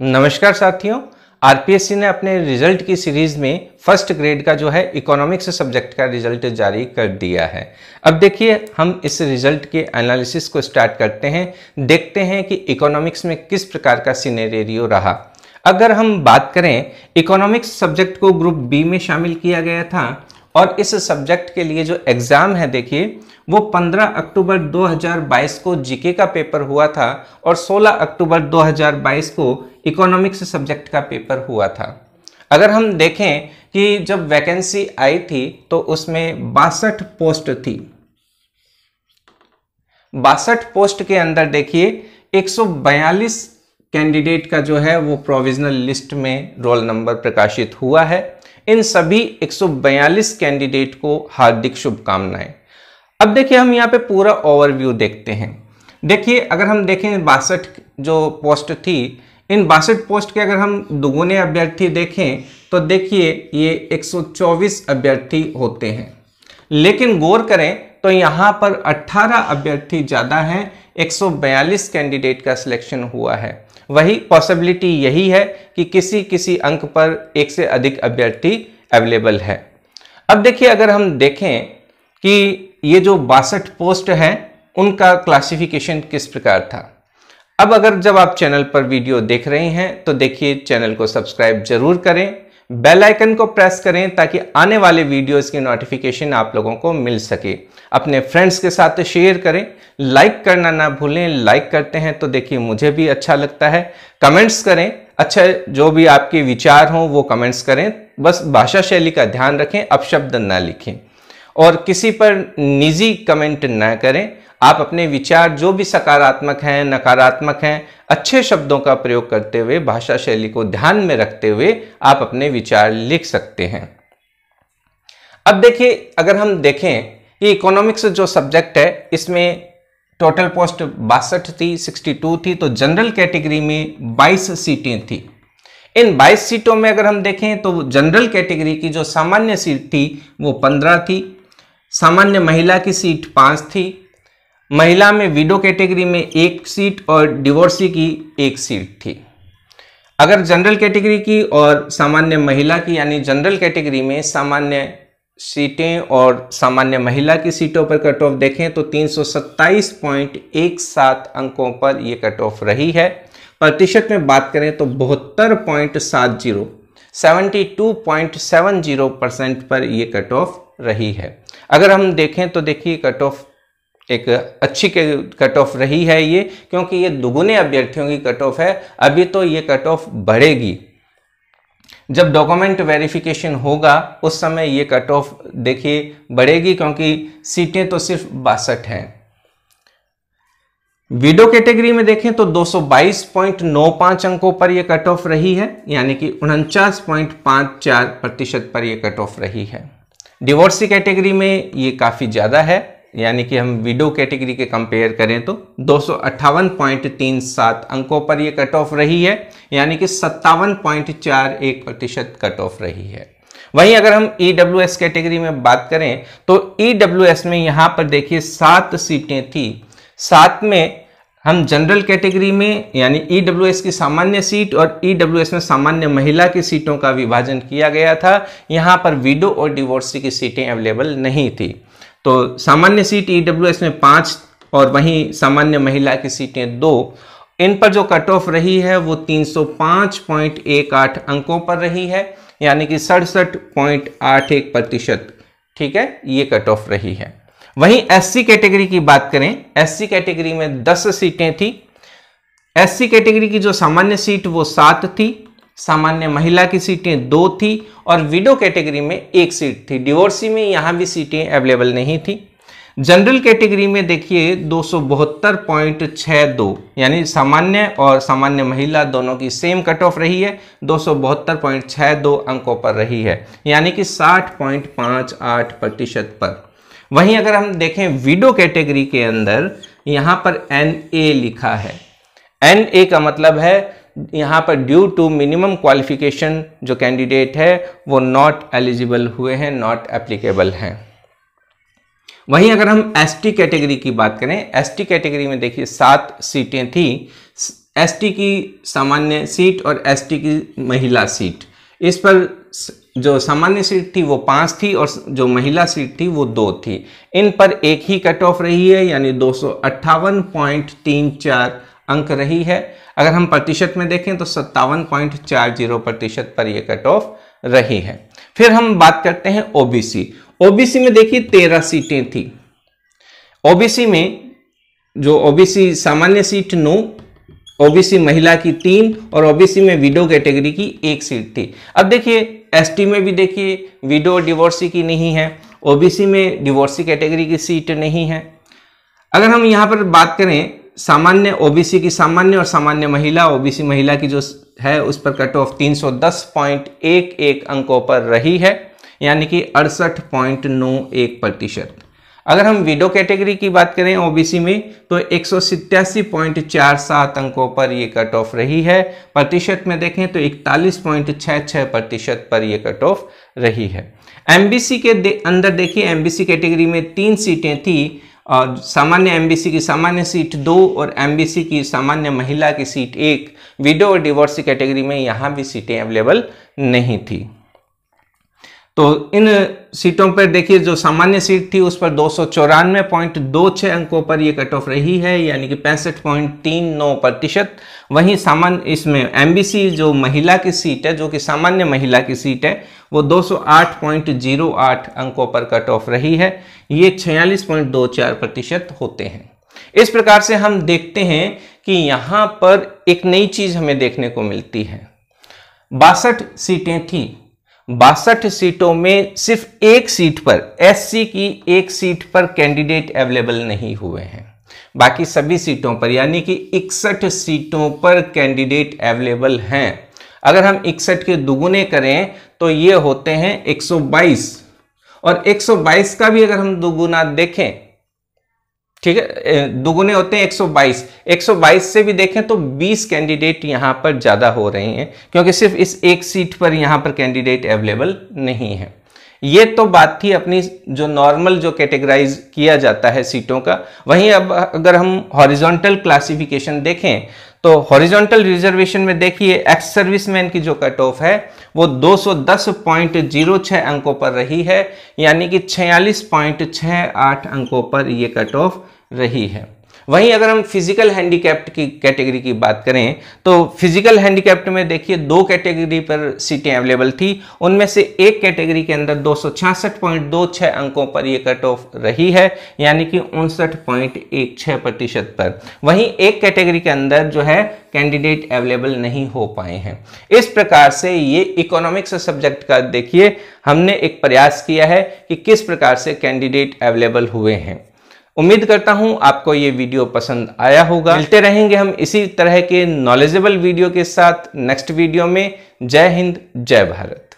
नमस्कार साथियों आरपीएससी ने अपने रिजल्ट की सीरीज में फर्स्ट ग्रेड का जो है इकोनॉमिक्स सब्जेक्ट का रिजल्ट जारी कर दिया है अब देखिए हम इस रिजल्ट के एनालिसिस को स्टार्ट करते हैं देखते हैं कि इकोनॉमिक्स में किस प्रकार का सीनेरियो रहा अगर हम बात करें इकोनॉमिक्स सब्जेक्ट को ग्रुप बी में शामिल किया गया था और इस सब्जेक्ट के लिए जो एग्ज़ाम है देखिए वो 15 अक्टूबर 2022 को जीके का पेपर हुआ था और 16 अक्टूबर 2022 को इकोनॉमिक्स सब्जेक्ट का पेपर हुआ था अगर हम देखें कि जब वैकेंसी आई थी तो उसमें बासठ पोस्ट थी बासठ पोस्ट के अंदर देखिए 142 कैंडिडेट का जो है वो प्रोविजनल लिस्ट में रोल नंबर प्रकाशित हुआ है इन सभी 142 कैंडिडेट को हार्दिक शुभकामनाएं अब देखिए हम यहाँ पे पूरा ओवरव्यू देखते हैं देखिए अगर हम देखें बासठ जो पोस्ट थी इन बासठ पोस्ट के अगर हम दुगुने अभ्यर्थी देखें तो देखिए ये 124 अभ्यर्थी होते हैं लेकिन गौर करें तो यहाँ पर 18 अभ्यर्थी ज़्यादा हैं 142 कैंडिडेट का सिलेक्शन हुआ है वही पॉसिबिलिटी यही है कि किसी किसी अंक पर एक से अधिक अभ्यर्थी अवेलेबल है अब देखिए अगर हम देखें कि ये जो बासठ पोस्ट हैं उनका क्लासिफिकेशन किस प्रकार था अब अगर जब आप चैनल पर वीडियो देख रहे हैं तो देखिए चैनल को सब्सक्राइब जरूर करें बेल आइकन को प्रेस करें ताकि आने वाले वीडियोस की नोटिफिकेशन आप लोगों को मिल सके अपने फ्रेंड्स के साथ शेयर करें लाइक करना ना भूलें लाइक करते हैं तो देखिए मुझे भी अच्छा लगता है कमेंट्स करें अच्छा जो भी आपके विचार हों वो कमेंट्स करें बस भाषा शैली का ध्यान रखें अपशब्द ना लिखें और किसी पर निजी कमेंट ना करें आप अपने विचार जो भी सकारात्मक हैं नकारात्मक हैं अच्छे शब्दों का प्रयोग करते हुए भाषा शैली को ध्यान में रखते हुए आप अपने विचार लिख सकते हैं अब देखिए अगर हम देखें ये इकोनॉमिक्स जो सब्जेक्ट है इसमें टोटल पोस्ट बासठ थी 62 थी तो जनरल कैटेगरी में 22 सीटें थी इन 22 सीटों में अगर हम देखें तो जनरल कैटेगरी की जो सामान्य सीट थी वो 15 थी सामान्य महिला की सीट 5 थी महिला में विडो कैटेगरी में एक सीट और डिवोर्सी की एक सीट थी अगर जनरल कैटेगरी की और सामान्य महिला की यानी जनरल कैटेगरी में सामान्य सीटें और सामान्य महिला की सीटों पर कट ऑफ देखें तो 327.17 अंकों पर यह कट ऑफ रही है प्रतिशत में बात करें तो बहत्तर पॉइंट सात zero seventy two point seven zero percent पर यह कट ऑफ रही है अगर हम देखें तो देखिए कट ऑफ एक अच्छी कट ऑफ रही है ये क्योंकि ये दुगुने अभ्यर्थियों की कट ऑफ है अभी तो ये कट ऑफ बढ़ेगी जब डॉक्यूमेंट वेरिफिकेशन होगा उस समय ये कट ऑफ देखिए बढ़ेगी क्योंकि सीटें तो सिर्फ बासठ हैं विडो कैटेगरी में देखें तो 222.95 अंकों पर यह कट ऑफ रही है यानी कि उनचास प्रतिशत पर यह कट ऑफ रही है डिवोर्सी कैटेगरी में ये काफ़ी ज़्यादा है यानी कि हम विडो कैटेगरी के कंपेयर करें तो दो अंकों पर ये कट ऑफ रही है यानी कि सत्तावन प्रतिशत कट ऑफ रही है वहीं अगर हम ई e कैटेगरी में बात करें तो ई e में यहाँ पर देखिए सात सीटें थी सात में हम जनरल कैटेगरी में यानी ई e की सामान्य सीट और ई में सामान्य महिला की सीटों का विभाजन किया गया था यहाँ पर विडो और डिवोर्सी की सीटें अवेलेबल नहीं थी तो सामान्य सीट ई e में पाँच और वहीं सामान्य महिला की सीटें दो इन पर जो कट ऑफ रही है वो 305.18 अंकों पर रही है यानी कि सड़सठ पॉइंट आठ एक प्रतिशत ठीक है ये कट ऑफ रही है वहीं एससी कैटेगरी की बात करें एससी कैटेगरी में 10 सीटें थी एससी कैटेगरी की जो सामान्य सीट वो सात थी सामान्य महिला की सीटें दो थी और विडो कैटेगरी में एक सीट थी डिवोर्सी में यहाँ भी सीटें अवेलेबल नहीं थी जनरल कैटेगरी में देखिए दो दो यानी सामान्य और सामान्य महिला दोनों की सेम कट ऑफ रही है दो दो अंकों पर रही है यानी कि 60.58 प्रतिशत पर वहीं अगर हम देखें विडो कैटेगरी के अंदर यहाँ पर एन ए लिखा है एन ए का मतलब है यहाँ पर ड्यू टू मिनिमम क्वालिफिकेशन जो कैंडिडेट है वो नॉट एलिजिबल हुए हैं नॉट एप्लीकेबल हैं वहीं अगर हम एसटी कैटेगरी की बात करें एसटी कैटेगरी में देखिए सात सीटें थी एसटी की सामान्य सीट और एसटी की महिला सीट इस पर जो सामान्य सीट थी वो पाँच थी और जो महिला सीट थी वो दो थी इन पर एक ही कट ऑफ रही है यानी दो अंक रही है अगर हम प्रतिशत में देखें तो सत्तावन पॉइंट चार जीरो प्रतिशत पर यह कट ऑफ रही है फिर हम बात करते हैं ओबीसी ओबीसी में देखिए तेरह सीटें थी ओबीसी में जो ओबीसी सामान्य सीट नौ ओबीसी महिला की तीन और ओबीसी में विडो कैटेगरी की एक सीट थी अब देखिए एसटी में भी देखिए विडो डिवोर्सी की नहीं है ओबीसी में डिवोर्सी कैटेगरी की सीट नहीं है अगर हम यहाँ पर बात करें सामान्य ओबीसी की सामान्य और सामान्य महिला ओबीसी महिला की जो है उस पर कट ऑफ 310.11 अंकों पर रही है यानी कि अड़सठ पॉइंट नौ एक प्रतिशत अगर हम विडो कैटेगरी की बात करें ओबीसी में तो एक अंकों पर यह कट ऑफ रही है प्रतिशत में देखें तो इकतालीस प्रतिशत पर यह कट ऑफ रही है एमबीसी के दे, अंदर देखिए एमबीसी कैटेगरी में तीन सीटें थी और सामान्य एमबीसी की सामान्य सीट दो और एमबीसी की सामान्य महिला की सीट एक विडो और डिवोर्स कैटेगरी में यहाँ भी सीटें अवेलेबल नहीं थी तो इन सीटों पर देखिए जो सामान्य सीट थी उस पर दो सौ चौरानवे पॉइंट दो छः अंकों पर ये कट ऑफ रही है यानी कि पैंसठ पॉइंट तीन नौ प्रतिशत वहीं सामान्य इसमें एमबीसी जो महिला की सीट है जो कि सामान्य महिला की सीट है वो 208.08 अंकों पर कट ऑफ रही है ये 46.24 प्रतिशत होते हैं इस प्रकार से हम देखते हैं कि यहाँ पर एक नई चीज़ हमें देखने को मिलती है बासठ सीटें थी बासठ सीटों में सिर्फ एक सीट पर एससी की एक सीट पर कैंडिडेट अवेलेबल नहीं हुए हैं बाकी सभी सीटों पर यानी कि इकसठ सीटों पर कैंडिडेट अवेलेबल हैं अगर हम इकसठ के दुगुने करें तो ये होते हैं 122 और 122 का भी अगर हम दुगुना देखें ठीक है दुगुने होते हैं 122 122 से भी देखें तो 20 कैंडिडेट यहां पर ज़्यादा हो रहे हैं क्योंकि सिर्फ इस एक सीट पर यहां पर कैंडिडेट अवेलेबल नहीं है ये तो बात थी अपनी जो नॉर्मल जो कैटेगराइज किया जाता है सीटों का वहीं अब अगर हम हॉरिजॉन्टल क्लासिफिकेशन देखें तो हॉरिजॉन्टल रिजर्वेशन में देखिए एक्स सर्विसमैन की जो कट ऑफ है वो 210.06 अंकों पर रही है यानी कि 46.68 अंकों पर ये कट ऑफ रही है वहीं अगर हम फिजिकल हैंडीकैप्ट की कैटेगरी की बात करें तो फिजिकल हैंडीकैप्ट में देखिए दो कैटेगरी पर सीटें अवेलेबल थी उनमें से एक कैटेगरी के अंदर दो अंकों पर यह कट ऑफ रही है यानी कि उनसठ प्रतिशत पर वहीं एक कैटेगरी के अंदर जो है कैंडिडेट अवेलेबल नहीं हो पाए हैं इस प्रकार से ये इकोनॉमिक्स सब्जेक्ट का देखिए हमने एक प्रयास किया है कि किस प्रकार से कैंडिडेट अवेलेबल हुए हैं उम्मीद करता हूं आपको ये वीडियो पसंद आया होगा मिलते रहेंगे हम इसी तरह के नॉलेजेबल वीडियो के साथ नेक्स्ट वीडियो में जय हिंद जय भारत